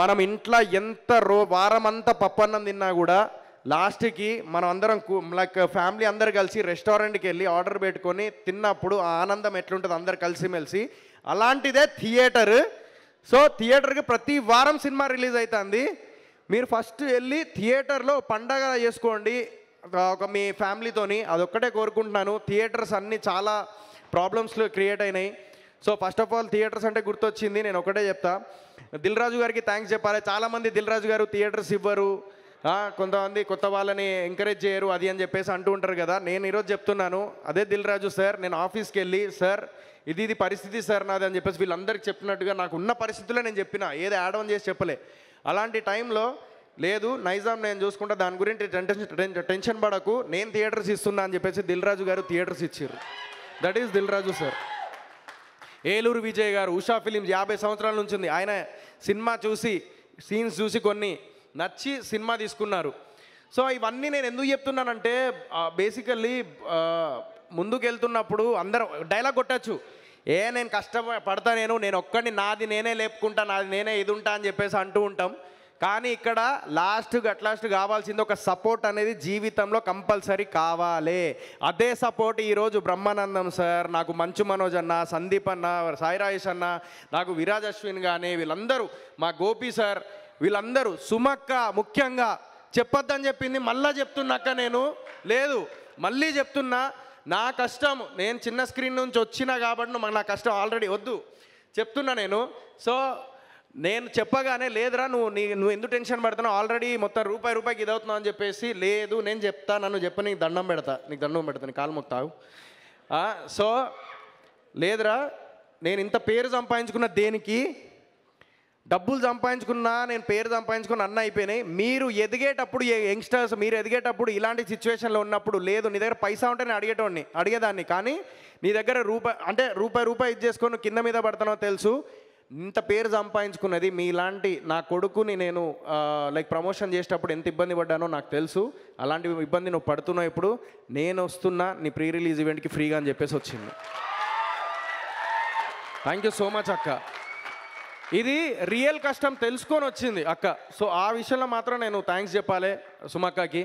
మనం ఇంట్లో ఎంత రో వారమంతా పప్పన్నం తిన్నా కూడా లాస్ట్కి మనం అందరం లైక్ ఫ్యామిలీ అందరు కలిసి రెస్టారెంట్కి వెళ్ళి ఆర్డర్ పెట్టుకొని తిన్నప్పుడు ఆ ఆనందం ఎట్లుంటుంది అందరు కలిసిమెలిసి అలాంటిదే థియేటర్ సో థియేటర్కి ప్రతి వారం సినిమా రిలీజ్ అవుతుంది మీరు ఫస్ట్ వెళ్ళి థియేటర్లో పండగ చేసుకోండి ఒక మీ ఫ్యామిలీతోని అదొక్కటే కోరుకుంటున్నాను థియేటర్స్ అన్నీ చాలా ప్రాబ్లమ్స్లో క్రియేట్ అయినాయి so first of all theatres అంటే గుర్తొచ్చింది నేను ఒకటే చెప్తా దిల్ రాజు గారికి థ్యాంక్స్ చెప్పాలి చాలామంది దిల్ రాజు గారు థియేటర్స్ ఇవ్వరు కొంతమంది కొత్త వాళ్ళని ఎంకరేజ్ చేయరు అది అని చెప్పేసి అంటూ ఉంటారు కదా నేను ఈరోజు చెప్తున్నాను అదే దిల్ రాజు సార్ నేను ఆఫీస్కి వెళ్ళి సార్ ఇది ఇది పరిస్థితి సార్ నాది అని చెప్పేసి వీళ్ళందరికీ చెప్పినట్టుగా నాకు ఉన్న పరిస్థితుల్లో నేను చెప్పిన ఏది యాడ్ ఆన్ చేసి చెప్పలే అలాంటి టైంలో లేదు నైజాం నేను చూసుకుంటే దాని గురించి టెన్షన్ టెన్షన్ పడకు నేను థియేటర్స్ ఇస్తున్నా అని చెప్పేసి దిల్ రాజు గారు థియేటర్స్ ఇచ్చారు that is Dil Raju sir Eluru Vijay garu Usha films యాభై సంవత్సరాల నుంచి ఉంది ఆయన సినిమా చూసి సీన్స్ చూసి కొన్ని నచ్చి సినిమా తీసుకున్నారు సో ఇవన్నీ నేను ఎందుకు చెప్తున్నానంటే బేసికల్లీ ముందుకెళ్తున్నప్పుడు అందరూ డైలాగ్ కొట్టచ్చు ఏ నేను కష్టపడతా నేను నేను ఒక్కడిని నాది నేనే లేపుకుంటా నాది నేనే ఇది ఉంటా అని చెప్పేసి అంటూ ఉంటాం కానీ ఇక్కడ లాస్ట్ అట్లాస్ట్ కావాల్సింది ఒక సపోర్ట్ అనేది జీవితంలో కంపల్సరీ కావాలి అదే సపోర్ట్ ఈరోజు బ్రహ్మానందం సార్ నాకు మంచు మనోజ్ అన్న సందీప్ అన్న సాయి రాజేష్ అన్న నాకు విరాజ్ అశ్విన్ కానీ వీళ్ళందరూ మా గోపి సార్ వీళ్ళందరూ సుమక్క ముఖ్యంగా చెప్పొద్దని చెప్పింది మళ్ళీ చెప్తున్నాక నేను లేదు మళ్ళీ చెప్తున్నా నా కష్టం నేను చిన్న స్క్రీన్ నుంచి వచ్చినా కాబట్టి నాకు నా కష్టం ఆల్రెడీ వద్దు చెప్తున్నా నేను సో నేను చెప్పగానే లేదురా నువ్వు నీ నువ్వు ఎందుకు టెన్షన్ పడుతున్నావు ఆల్రెడీ మొత్తం రూపాయి రూపాయికి ఇదవుతున్నావు అని చెప్పేసి లేదు నేను చెప్తా నన్ను చెప్ప నీకు దండం పెడతా నీకు దండం పెడతా నీ కాలు మొత్తావు సో లేదురా నేను ఇంత పేరు సంపాదించుకున్న దేనికి డబ్బులు సంపాదించుకున్నా నేను పేరు సంపాదించుకున్న అన్న అయిపోయినాయి మీరు ఎదిగేటప్పుడు యంగ్స్టర్స్ మీరు ఎదిగేటప్పుడు ఇలాంటి సిచ్యువేషన్లో ఉన్నప్పుడు లేదు నీ దగ్గర పైసా ఉంటే నేను అడిగేటోడిని అడిగేదాన్ని కానీ నీ దగ్గర రూపాయి అంటే రూపాయి రూపాయి ఇది చేసుకొని కింద మీద పడతానో తెలుసు ఇంత పేరు సంపాదించుకున్నది మీలాంటి నా కొడుకుని నేను లైక్ ప్రమోషన్ చేసేటప్పుడు ఎంత ఇబ్బంది పడ్డానో నాకు తెలుసు అలాంటి ఇబ్బంది నువ్వు పడుతున్నావు ఇప్పుడు నేను వస్తున్నా నీ ప్రీ రిలీజ్ ఈవెంట్కి ఫ్రీగా అని చెప్పేసి వచ్చింది థ్యాంక్ యూ సో మచ్ అక్క ఇది రియల్ కష్టం తెలుసుకొని వచ్చింది అక్క సో ఆ విషయంలో మాత్రం నేను థ్యాంక్స్ చెప్పాలి సుమక్కకి